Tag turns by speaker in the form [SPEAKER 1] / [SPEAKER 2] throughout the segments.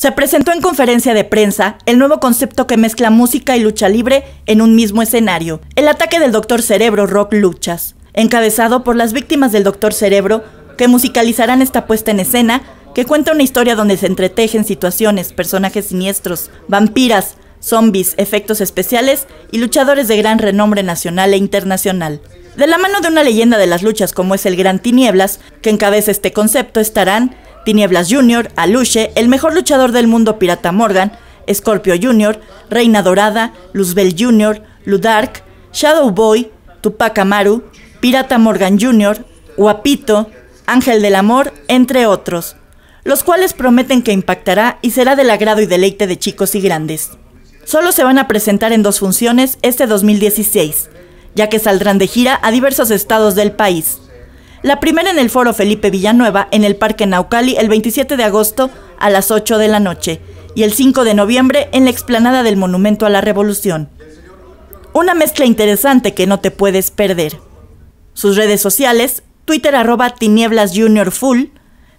[SPEAKER 1] Se presentó en conferencia de prensa el nuevo concepto que mezcla música y lucha libre en un mismo escenario, el ataque del Doctor Cerebro Rock Luchas, encabezado por las víctimas del Doctor Cerebro que musicalizarán esta puesta en escena que cuenta una historia donde se entretejen situaciones, personajes siniestros, vampiras, zombies, efectos especiales y luchadores de gran renombre nacional e internacional. De la mano de una leyenda de las luchas como es el Gran Tinieblas, que encabeza este concepto, estarán Tinieblas Jr., Aluche, el mejor luchador del mundo pirata Morgan, Scorpio Jr., Reina Dorada, Luzbel Jr., Ludark, Shadow Boy, Tupac Amaru, Pirata Morgan Jr., Guapito, Ángel del Amor, entre otros, los cuales prometen que impactará y será del agrado y deleite de chicos y grandes. Solo se van a presentar en dos funciones este 2016, ya que saldrán de gira a diversos estados del país la primera en el Foro Felipe Villanueva en el Parque Naucali el 27 de agosto a las 8 de la noche y el 5 de noviembre en la explanada del Monumento a la Revolución. Una mezcla interesante que no te puedes perder. Sus redes sociales, Twitter arroba Tinieblas Junior Full,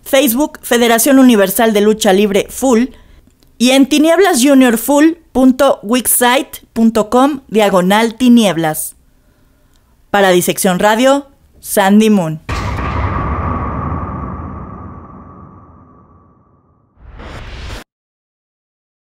[SPEAKER 1] Facebook Federación Universal de Lucha Libre Full y en tinieblasjuniorfull.wixsite.com diagonal tinieblas. Para Disección Radio, Sandy Moon.